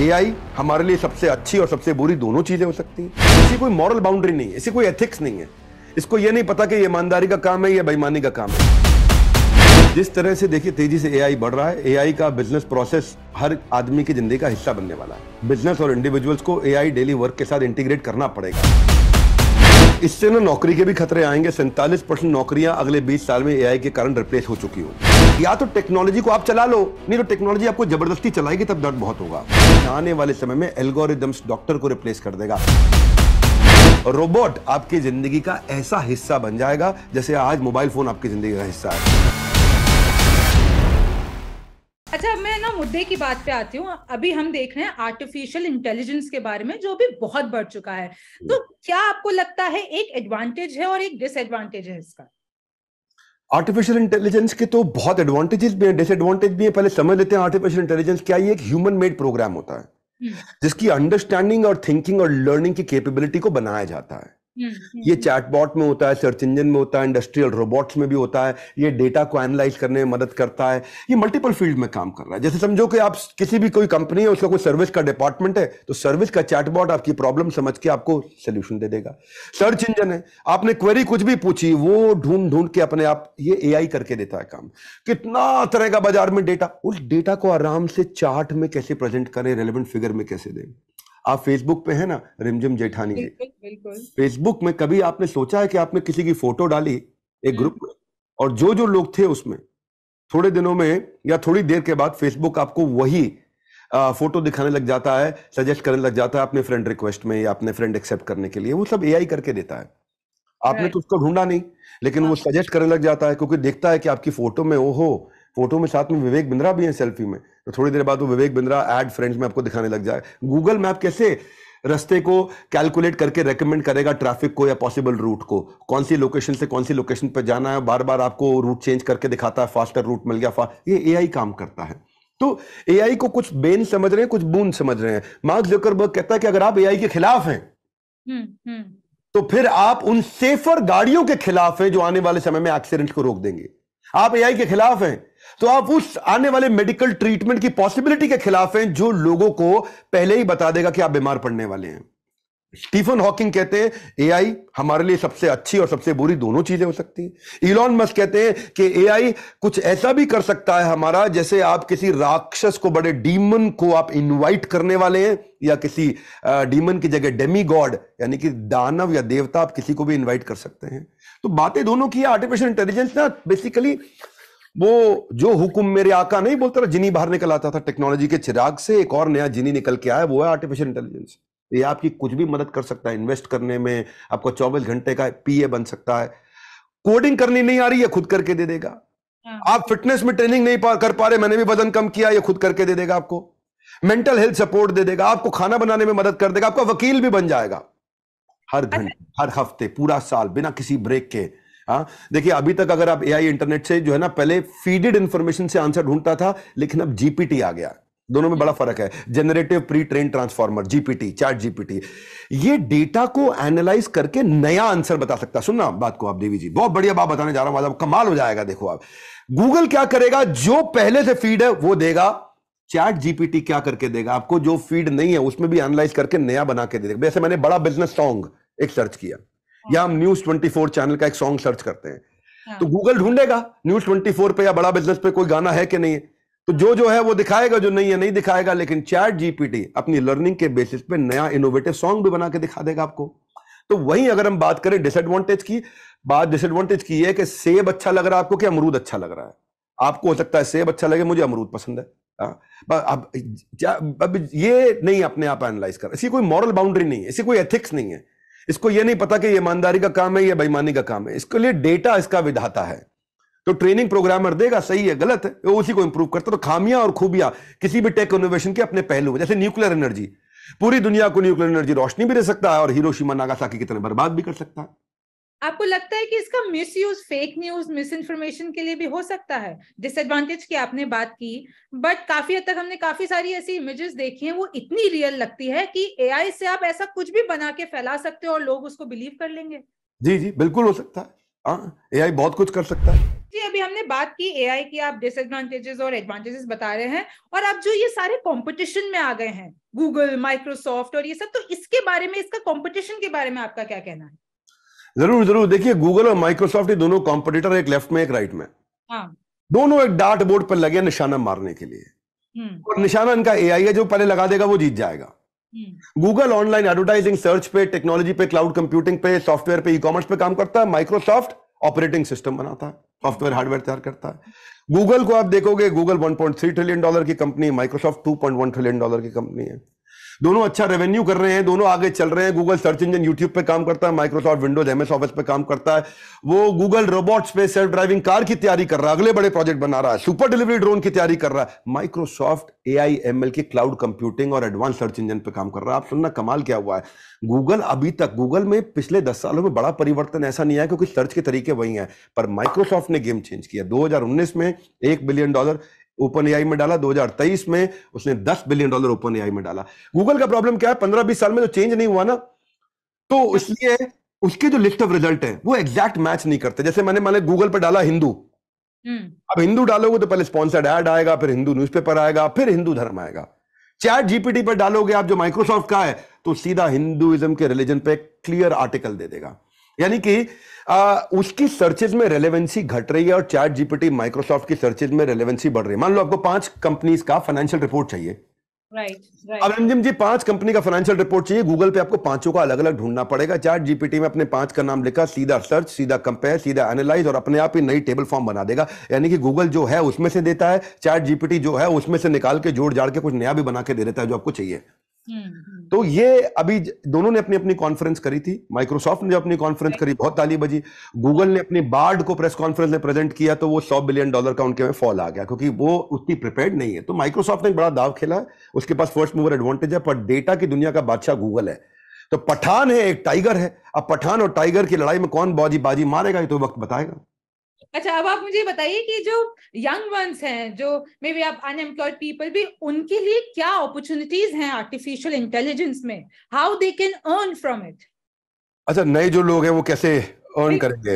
AI हमारे लिए सबसे अच्छी और सबसे बुरी दोनों चीजें हो सकती हैं ऐसी कोई मॉरल बाउंड्री नहीं है ऐसी कोई एथिक्स नहीं है इसको यह नहीं पता कि ईमानदारी का काम है या बेईमानी का काम है जिस तरह से देखिए तेजी से एआई बढ़ रहा है एआई का बिजनेस प्रोसेस हर आदमी की जिंदगी का हिस्सा बनने वाला है बिजनेस और इंडिविजुअल्स को एआई डेली वर्क के साथ इंटीग्रेट करना पड़ेगा इससे ना नौकरी के भी खतरे आएंगे सैंतालीस परसेंट नौकरियां अगले बीस साल में एआई के कारण रिप्लेस हो चुकी होंगी या तो टेक्नोलॉजी को आप चला लो नहीं तो टेक्नोलॉजी आपको जबरदस्ती चलाएगी तब दर्द बहुत होगा आने वाले समय में एल्गोरिदम्स डॉक्टर को रिप्लेस कर देगा रोबोट आपकी जिंदगी का ऐसा हिस्सा बन जाएगा जैसे आज मोबाइल फोन आपकी जिंदगी का हिस्सा है अच्छा मैं ना मुद्दे की बात पे आती हूँ अभी हम देख रहे हैं आर्टिफिशियल इंटेलिजेंस के बारे में जो भी बहुत बढ़ चुका है तो हम्म। क्या आपको लगता है एक एडवांटेज है और एक डिसएडवांटेज है इसका आर्टिफिशियल इंटेलिजेंस के तो बहुत एडवांटेजेस भी हैं डिसएडवांटेज भी हैं पहले समझ लेते हैं आर्टिफिशियल इंटेलिजेंस क्या ये एक ह्यूमन मेड प्रोग्राम होता है हम्म। जिसकी अंडरस्टैंडिंग और थिंकिंग और लर्निंग की कैपेबिलिटी को बनाया जाता है हम्म। ये चैटबॉट में होता है सर्च इंजन में होता है इंडस्ट्रियल रोबोट्स में भी होता है ये डेटा को एनालाइज करने में मदद करता है ये मल्टीपल फील्ड में काम कर रहा है जैसे समझो कि आप किसी भी कोई कंपनी है उसका कोई सर्विस का डिपार्टमेंट है तो सर्विस का चैटबॉट आपकी प्रॉब्लम समझ के आपको सोल्यूशन दे देगा सर्च इंजन है आपने क्वेरी कुछ भी पूछी वो ढूंढ ढूंढ के अपने आप ये ए करके देता है काम कितना तरह का बाजार में डेटा उस डेटा को आराम से चार्ट में कैसे प्रेजेंट करें रेलिवेंट फिगर में कैसे दें आप फेसबुक पे है ना रिमझिम जेठानी जी फेसबुक में कभी आपने सोचा है कि आपने किसी की फोटो डाली एक हम्म। ग्रुप में और जो जो लोग थे उसमें थोड़े दिनों में या थोड़ी देर के बाद फेसबुक आपको वही आ, फोटो दिखाने लग जाता है सजेस्ट करने लग जाता है अपने फ्रेंड रिक्वेस्ट में या अपने फ्रेंड एक्सेप्ट करने के लिए वो सब एआई करके देता है आपने तो उसको ढूंढा नहीं लेकिन वो सजेस्ट हाँ। करने लग जाता है क्योंकि देखता है कि आपकी फोटो में वो हो फोटो में साथ में विवेक बिंद्रा भी है सेल्फी में तो थोड़ी देर बाद वो विवेक बिंद्रा एड फ्रेंड्स में आपको दिखाने लग जाए गूगल मैप कैसे रस्ते को कैलकुलेट करके रेकमेंड करेगा ट्रैफिक को या पॉसिबल रूट को कौन सी लोकेशन से कौन सी लोकेशन पर जाना है बार बार आपको रूट चेंज करके दिखाता है फास्टर रूट मिल गया ये एआई काम करता है तो एआई को कुछ बेन समझ रहे हैं कुछ बूंद समझ रहे हैं मार्क जुकरबर्ग कहता है कि अगर आप ए के खिलाफ हैं हम्म, हम्म। तो फिर आप उन सेफर गाड़ियों के खिलाफ हैं जो आने वाले समय में एक्सीडेंट को रोक देंगे आप एआई के खिलाफ हैं तो आप उस आने वाले मेडिकल ट्रीटमेंट की पॉसिबिलिटी के खिलाफ हैं जो लोगों को पहले ही बता देगा कि आप बीमार पड़ने वाले हैं स्टीफन हॉकिंग कहते हैं एआई हमारे लिए सबसे अच्छी और सबसे बुरी दोनों चीजें हो सकती हैं इलॉन मस्क कहते हैं कि एआई कुछ ऐसा भी कर सकता है हमारा जैसे आप किसी राक्षस को बड़े डीमन को आप इनवाइट करने वाले हैं या किसी डीमन की जगह डेमी गॉड यानी कि दानव या देवता आप किसी को भी इनवाइट कर सकते हैं तो बातें दोनों की आर्टिफिशियल इंटेलिजेंस ना बेसिकली वो जो हुक्म मेरे आका नहीं बोलता था जिनी बाहर निकल आता था टेक्नोलॉजी के चिराग से एक और नया जिनी निकल के आया वो है आर्टिफिशियल इंटेलिजेंस ये आपकी कुछ भी मदद कर सकता है इन्वेस्ट करने में आपको चौबीस घंटे का पीए बन सकता है कोडिंग करनी नहीं आ रही है खुद करके दे देगा हाँ। आप फिटनेस में ट्रेनिंग नहीं पा, कर पा रहे मैंने भी वजन कम किया ये खुद करके दे देगा आपको मेंटल हेल्थ सपोर्ट दे देगा आपको खाना बनाने में मदद कर देगा आपका वकील भी बन जाएगा हर अच्छा। घंटे हर हफ्ते पूरा साल बिना किसी ब्रेक के हाँ देखिए अभी तक अगर आप एआई इंटरनेट से जो है ना पहले फीडेड इंफॉर्मेशन से आंसर ढूंढता था लेकिन अब जीपीटी आ गया दोनों में बड़ा फर्क है generative pre train transformer GPT chat GPT ये डेटा को एनालाइज करके नया आंसर बता सकता है सुनना बात को आप देवी जी बहुत बढ़िया बात बताने जा रहा हूं मतलब कमाल हो जाएगा देखो आप गूगल क्या करेगा जो पहले से फीड है वो देगा चैट जीपीटी क्या करके देगा आपको जो फीड नहीं है उसमें भी एनालाइज करके नया बना के देगा वैसे मैंने बड़ा बिजनेस सॉन्ग एक सर्च किया या हम न्यूज ट्वेंटी फोर चैनल का एक सॉन्ग सर्च करते हैं तो गूगल हाँ। ढूंढेगा न्यूज ट्वेंटी फोर पे या बड़ा बिजनेस पे कोई गाना है कि नहीं है तो जो जो है वो दिखाएगा जो नहीं है नहीं दिखाएगा लेकिन चैट जीपीटी अपनी लर्निंग के बेसिस पे नया इनोवेटिव सॉन्ग भी बना के दिखा देगा आपको तो वही अगर हम बात करें डिसएडवांटेज की बात डिसएडवांटेज की है कि सेब अच्छा लग रहा है आपको कि अमरूद अच्छा लग रहा है आपको हो सकता है सेब अच्छा लगे मुझे अमरूद पसंद है हाँ, अब अब ये नहीं अपने आप एनालाइज कर ऐसी कोई मॉरल बाउंड्री नहीं है ऐसी कोई एथिक्स नहीं है इसको यह नहीं पता कि यह ईमानदारी का काम है या बेईमानी का काम है इसके लिए डेटा इसका विधाता है तो ट्रेनिंग प्रोग्रामर देगा सही है गलत है वो उसी को इंप्रूव करता तो खामियां और खूबियां किसी भी टेक इनोवेशन के अपने पहलू में जैसे न्यूक्लियर एनर्जी पूरी दुनिया को न्यूक्लियर एनर्जी रोशनी भी दे सकता है और हिरोशिमा नागासाकी की तरह बर्बाद भी कर सकता है आपको लगता है कि इसका misuse fake news misinformation के लिए भी हो सकता है डिसएडवांटेज की आपने बात की बट काफी हद तक हमने काफी सारी ऐसी इमेजेस देखी हैं वो इतनी रियल लगती है कि एआई से आप ऐसा कुछ भी बना के फैला सकते हो और लोग उसको बिलीव कर लेंगे जी जी बिल्कुल हो सकता है एआई हाँ, बहुत कुछ कर सकता है जी अभी हमने बात की एआई की आप डिसएडवांटेजेस और एडवांटेजेस बता रहे हैं और आप जो ये सारे कंपटीशन में आ गए हैं गूगल माइक्रोसॉफ्ट और ये सब तो इसके बारे में इसका कंपटीशन के बारे में आपका क्या कहना है जरूर जरूर देखिए गूगल और माइक्रोसॉफ्ट ये दोनों कॉम्पिटिटर एक लेफ्ट में एक राइट में हाँ। दोनों एक डार्ट बोर्ड पर लगे निशाना मारने के लिए हम्म। और निशाना इनका एआई है जो पहले लगा देगा वो जीत जाएगा गूगल ऑनलाइन एडवर्टाइजिंग सर्च पे टेक्नोलॉजी पे क्लाउड कंप्यूटिंग पे सॉफ्टवेयर पे ई कॉमर्स पे काम करता है माइक्रोसॉफ्ट ऑपरेटिंग सिस्टम बनाता है सॉफ्टवेयर हार्डवेयर तैयार करता है गूगल को आप देखोगे गूगल 1.3 ट्रिलियन डॉलर की कंपनी माइक्रोसॉफ्ट 2.1 ट्रिलियन डॉलर की कंपनी है दोनों अच्छा रेवेन्यू कर रहे हैं दोनों आगे चल रहे हैं गूगल सर्च इंजन यूट्यूब पे काम करता है माइक्रोसॉफ्ट विंडोज एमएस ऑफिस पे काम करता है वो गूगल रोबोट्स पे सेल्फ ड्राइविंग कार की तैयारी कर रहा है अगले बड़े प्रोजेक्ट बना रहा है सुपर डिलीवरी ड्रोन की तैयारी कर रहा है Microsoft A I M L के क्लाउड कंप्यूटिंग और एडवांस सर्च इंजन पे काम कर रहा है आप सुनना कमाल क्या हुआ है गूगल अभी तक गूगल में पिछले दस सालों में बड़ा परिवर्तन ऐसा नहीं आया क्योंकि सर्च के तरीके वही हैं पर माइक्रोसॉफ्ट ने गेम चेंज किया दो में एक बिलियन डॉलर ओपन एआई में डाला 2023 में उसने 10 बिलियन डॉलर ओपन एआई में डाला गूगल का प्रॉब्लम क्या है पंद्रह बीस साल में तो चेंज नहीं हुआ ना तो इसलिए उसके जो लिस्ट ऑफ रिजल्ट है वो एग्जैक्ट मैच नहीं करते जैसे मैंने मैंने गूगल पर डाला हिंदू हम्म। अब हिंदू डालोगे तो पहले स्पॉन्सर्ड एड आएगा फिर हिंदू न्यूज़पेपर आएगा फिर हिंदू धर्म आएगा चैट जीपीटी पर डालोगे आप जो माइक्रोसॉफ्ट का है तो सीधा हिंदुइज्म के रिलीजन पे क्लियर आर्टिकल दे देगा यानी कि आ, उसकी सर्चेज में रेलेवेंसी घट रही है और चैट जीपीटी माइक्रोसॉफ्ट की सर्चेज में रेलेवेंसी बढ़ रही है मान लो आपको पांच कंपनीज का फाइनेंशियल रिपोर्ट चाहिए राइट right, अब right. जी पांच कंपनी का फाइनेंशियल रिपोर्ट चाहिए गूगल पे आपको पांचों का अलग अलग ढूंढना पड़ेगा चार जीपीटी में अपने पांच का नाम लिखा सीधा सर्च सीधा कंपेयर सीधा एनालाइज और अपने आप ही नई टेबल फॉर्म बना देगा यानी कि गूगल जो है उसमें से देता है चार जीपीटी जो है उसमें से निकाल के जोड़ जाड़ के कुछ नया भी बना के दे देता है जो आपको चाहिए हम्म। तो ये अभी दोनों ने अपनी अपनी कॉन्फ्रेंस करी थी माइक्रोसॉफ्ट ने अपनी कॉन्फ्रेंस करी बहुत ताली बजी गूगल ने अपनी बार्ड को प्रेस कॉन्फ्रेंस में प्रेजेंट किया तो वो सौ बिलियन डॉलर का उनके में फॉल आ गया क्योंकि वो उतनी प्रिपेयर्ड नहीं है तो माइक्रोसॉफ्ट ने बड़ा दाव खेला उसके पास फर्स्ट मूवर एडवांटेज है पर डेटा की दुनिया का बादशाह गूगल है तो पठान है एक टाइगर है अब पठान और टाइगर की लड़ाई में कौन बाजी बाजी मारेगा ये तो वक्त बताएगा अच्छा अब आप मुझे बताइए कि जो यंग वंस हैं जो मे बी आप अनएम्प्लॉयड पीपल भी उनके लिए क्या अपॉर्चुनिटीज हैं आर्टिफिशियल इंटेलिजेंस में how they can earn from it अच्छा नए जो लोग हैं वो कैसे अर्न करेंगे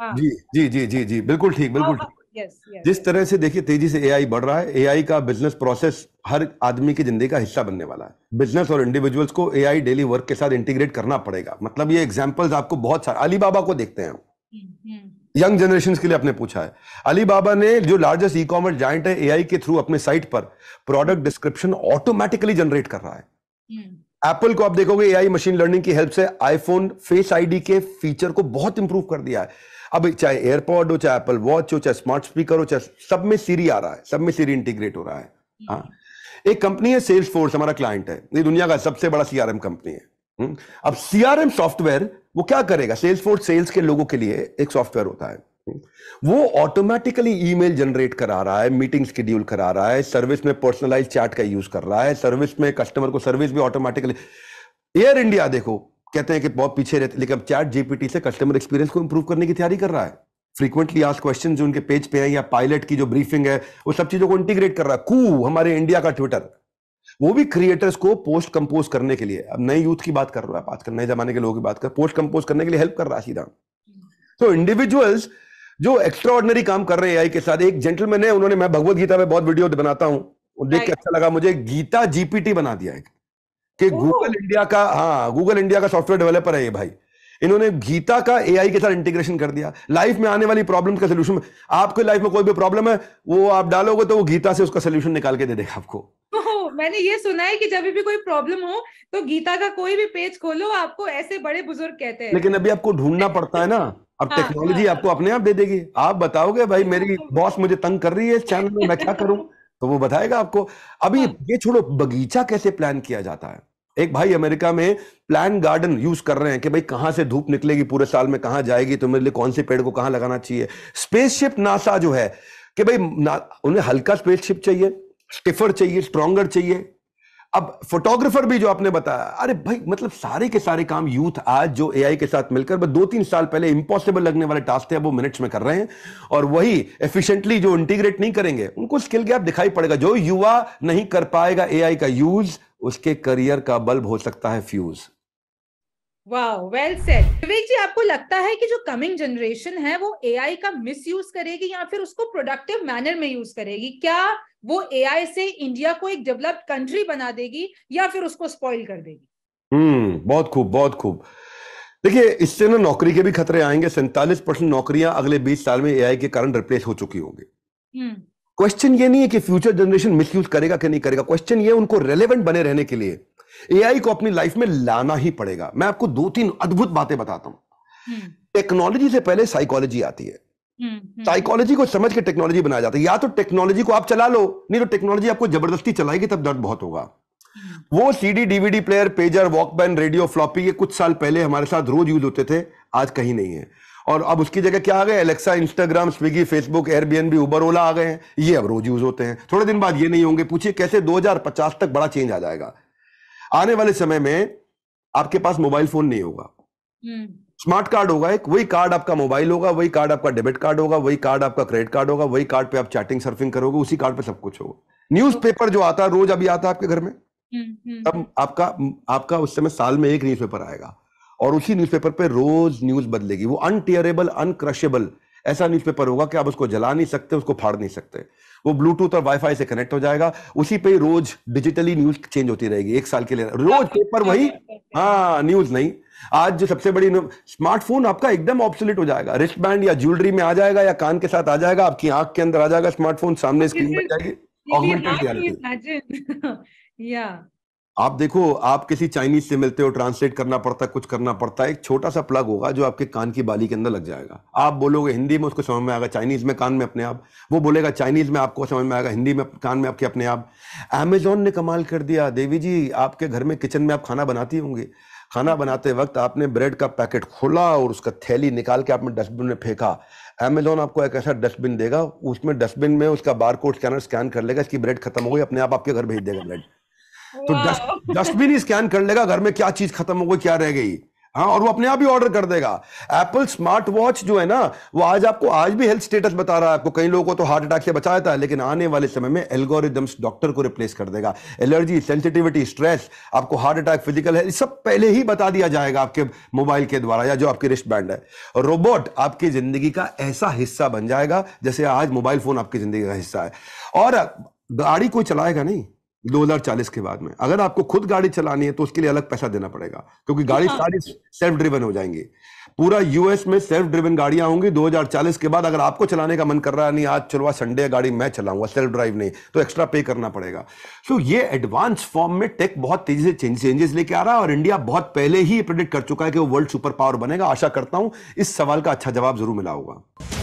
हाँ. जी जी जी जी जी बिल्कुल ठीक बिल्कुल हाँ, ठीक हाँ, Yes, yes, जिस तरह से देखिए तेजी से एआई बढ़ रहा है एआई का बिजनेस प्रोसेस हर आदमी की जिंदगी का हिस्सा बनने वाला है बिजनेस और इंडिविजुअल्स को एआई डेली वर्क के साथ इंटीग्रेट करना पड़ेगा मतलब ये एग्जाम्पल्स आपको बहुत सारे अलीबाबा को देखते हैं हम्म, हम्म। यंग जनरेशन के लिए आपने पूछा है अली बाबा ने जो लार्जेस्ट ई कॉमर्स जॉइंट है एआई के थ्रू अपने साइट पर प्रोडक्ट डिस्क्रिप्शन ऑटोमेटिकली जनरेट कर रहा है एप्पल हम्म। को आप देखोगे एआई मशीन लर्निंग की हेल्प से आईफोन फेस आईडी के फीचर को बहुत इंप्रूव कर दिया है अब चाहे एयरपोर्ट हो चाहे एप्पल वॉच हो चाहे स्मार्ट स्पीकर हो चाहे सब में सीरी आ रहा है सब में सीरी इंटीग्रेट हो रहा है हम्म। हाँ एक कंपनी है सेल्स फोर्स हमारा क्लाइंट है ये दुनिया का सबसे बड़ा सीआरएम कंपनी है हम्म। अब सीआरएम सॉफ्टवेयर वो क्या करेगा सेल्स फोर्स सेल्स के लोगों के लिए एक सॉफ्टवेयर होता है वो ऑटोमेटिकली ईमेल जनरेट करा रहा है मीटिंग शेड्यूल करा रहा है सर्विस में पर्सनलाइज चैट का यूज कर रहा है सर्विस में कस्टमर को सर्विस भी ऑटोमेटिकली एयर इंडिया देखो कहते हैं कि बहुत पीछे रहते लेकिन अब चैट जीपीटी से कस्टमर एक्सपीरियंस को इंप्रूव करने की तैयारी कर रहा है फ्रीक्वेंटली आज क्वेश्चन जो उनके पेज पे है या पायलट की जो ब्रीफिंग है वो सब चीजों को इंटीग्रेट कर रहा है कू हमारे इंडिया का ट्विटर वो भी क्रिएटर्स को पोस्ट कंपोज करने के लिए अब नए यूथ की बात कर रहा है आजकल नए जमाने के लोगों की बात कर पोस्ट कंपोज करने के लिए हेल्प कर रहा है सीधा तो इंडिविजुअल्स जो एक्स्ट्रा काम कर रहे हैं आई के साथ एक जेंटलमैन है उन्होंने मैं भगवत गीता में बहुत वीडियो बनाता हूँ देख के अच्छा लगा मुझे गीता जीपीटी बना दिया है कि गूगल इंडिया का हाँ गूगल इंडिया का सॉफ्टवेयर डेवलपर है ये भाई इन्होंने गीता का एआई के साथ इंटीग्रेशन कर दिया लाइफ में आने वाली प्रॉब्लम का सोल्यूशन आपके लाइफ में कोई भी प्रॉब्लम है वो आप डालोगे तो वो गीता से उसका सोल्यूशन निकाल के दे देगा आपको मैंने ये सुना है कि जब भी कोई प्रॉब्लम हो तो गीता का कोई भी पेज खोलो आपको ऐसे बड़े बुजुर्ग कहते हैं लेकिन अभी आपको ढूंढना पड़ता है ना अब टेक्नोलॉजी हाँ, हाँ। आपको अपने आप दे देगी आप बताओगे भाई मेरी बॉस हाँ, मुझे तंग कर रही है इस चैनल में मैं क्या करूं तो वो बताएगा आपको अभी ये छोड़ो बगीचा कैसे प्लान किया जाता है एक भाई अमेरिका में प्लान गार्डन यूज कर रहे हैं कि भाई कहां से धूप निकलेगी पूरे साल में कहां जाएगी तो मेरे लिए कौन से पेड़ को कहां लगाना चाहिए स्पेसशिप नासा जो है कि भाई उन्हें हल्का स्पेसशिप चाहिए स्टिफर चाहिए स्ट्रॉन्गर चाहिए अब फोटोग्राफर भी जो आपने बताया अरे भाई मतलब सारे के सारे काम यूथ आज जो एआई के साथ मिलकर बस दो तीन साल पहले इंपॉसिबल लगने वाले टास्क थे वो मिनट्स में कर रहे हैं और वही एफिशिएंटली जो इंटीग्रेट नहीं करेंगे उनको स्किल गैप दिखाई पड़ेगा जो युवा नहीं कर पाएगा एआई का यूज उसके करियर का बल्ब हो सकता है फ्यूज वाह वेल सेड विवेक जी आपको लगता है कि जो कमिंग जनरेशन है वो एआई का मिसयूज करेगी या फिर उसको प्रोडक्टिव मैनर में यूज करेगी क्या वो एआई से इंडिया को एक डेवलप्ड कंट्री बना देगी या फिर उसको स्पॉइल कर देगी हम्म बहुत खूब बहुत खूब देखिए इससे ना नौकरी के भी खतरे आएंगे सैंतालीस परसेंट नौकरियां अगले बीस साल में एआई के कारण रिप्लेस हो चुकी होंगी हम्म। क्वेश्चन ये नहीं है कि फ्यूचर जनरेशन मिसयूज करेगा कि नहीं करेगा क्वेश्चन ये उनको रेलेवेंट बने रहने के लिए एआई को अपनी लाइफ में लाना ही पड़ेगा मैं आपको दो तीन अद्भुत बातें बताता हूं टेक्नोलॉजी हम्म। से पहले साइकोलॉजी आती है साइकोलॉजी हम्म, हम्म। को समझ के टेक्नोलॉजी बनाया जाता है या तो टेक्नोलॉजी को आप चला लो नहीं तो टेक्नोलॉजी आपको जबरदस्ती चलाएगी तब दर्द बहुत होगा वो CD DVD player pager walkman radio floppy ये कुछ साल पहले हमारे साथ रोज यूज होते थे आज कहीं नहीं है और अब उसकी जगह क्या आ गए एलेक्सा इंस्टाग्राम स्विगी फेसबुक भी उबर ओला आ गए हैं ये अब रोज यूज होते हैं थोड़े दिन बाद ये नहीं होंगे पूछिए कैसे 2050 तक बड़ा चेंज आ जाएगा आने वाले समय में आपके पास मोबाइल फोन नहीं होगा स्मार्ट हम्म। कार्ड होगा एक वही कार्ड आपका मोबाइल होगा वही कार्ड आपका डेबिट कार्ड होगा वही कार्ड आपका क्रेडिट कार्ड होगा वही कार्ड पे आप चैटिंग सर्फिंग करोगे उसी कार्ड पे सब कुछ होगा न्यूज जो आता है रोज अभी आता है आपके घर में हम्म, हम्म। तब आपका आपका उस समय साल में एक न्यूज आएगा और उसी न्यूज़पेपर पे रोज न्यूज़ बदलेगी वो अनटियरेबल अनक्रशेबल ऐसा न्यूज़पेपर होगा कि आप उसको जला नहीं सकते उसको फाड़ नहीं सकते वो ब्लूटूथ और वाईफाई से कनेक्ट हो जाएगा उसी पे रोज डिजिटली न्यूज चेंज होती रहेगी एक साल के लिए रोज पेपर वही हाँ न्यूज नहीं आज जो सबसे बड़ी स्मार्टफोन आपका एकदम ऑप्सोलिट हो जाएगा रिस्ट बैंड या ज्वेलरी में आ जाएगा या कान के साथ आ जाएगा आपकी आंख के अंदर आ जाएगा स्मार्टफोन सामने स्क्रीन पर जाएगी ऑगमेंटेड रियलिटी या आप देखो आप किसी चाइनीज से मिलते हो ट्रांसलेट करना पड़ता है कुछ करना पड़ता है एक छोटा सा प्लग होगा जो आपके कान की बाली के अंदर लग जाएगा आप बोलोगे हिंदी में उसको समझ में आएगा चाइनीज में कान में अपने आप वो बोलेगा चाइनीज में आपको समझ में आएगा हिंदी में कान में आपके अपने आप अमेजोन ने कमाल कर दिया देवी जी आपके घर में किचन में आप खाना बनाती होंगे खाना बनाते वक्त आपने ब्रेड का पैकेट खोला और उसका थैली निकाल के आपने डस्टबिन में फेंका अमेजोन आपको एक ऐसा डस्टबिन देगा उसमें डस्टबिन में उसका बार कोड स्कैनर स्कैन कर लेगा इसकी ब्रेड खत्म हो गई अपने आप आपके घर भेज देगा ब्रेड तो डस्टबिन ही स्कैन कर लेगा घर में क्या चीज खत्म हो गई क्या रह गई हाँ और वो अपने आप ही ऑर्डर कर देगा एप्पल स्मार्ट वॉच जो है ना वो आज आपको आज भी हेल्थ स्टेटस बता रहा है आपको कई लोगों को तो हार्ट अटैक से बचा देता है लेकिन आने वाले समय में एल्गोरिदम्स डॉक्टर को रिप्लेस कर देगा एलर्जी सेंसिटिविटी स्ट्रेस आपको हार्ट अटैक फिजिकल है सब पहले ही बता दिया जाएगा आपके मोबाइल के द्वारा या जो आपकी रिस्ट बैंड है रोबोट आपकी जिंदगी का ऐसा हिस्सा बन जाएगा जैसे आज मोबाइल फोन आपकी जिंदगी का हिस्सा है और गाड़ी कोई चलाएगा नहीं दो हजार चालीस के बाद में अगर आपको खुद गाड़ी चलानी है तो उसके लिए अलग पैसा देना पड़ेगा क्योंकि गाड़ी हाँ। सारी सेल्फ ड्रिवन हो जाएंगी पूरा यूएस में सेल्फ ड्रिवन गाड़ियां होंगी 2040 के बाद अगर आपको चलाने का मन कर रहा है नहीं आज चलो संडे गाड़ी मैं चलाऊंगा सेल्फ ड्राइव नहीं तो एक्स्ट्रा पे करना पड़ेगा सो so, ये एडवांस फॉर्म में टेक बहुत तेजी से चेंजेस लेके आ रहा है और इंडिया बहुत पहले ही प्रेडिक्ट कर चुका है कि वो वर्ल्ड सुपर पावर बनेगा आशा करता हूं इस सवाल का अच्छा जवाब जरूर मिला होगा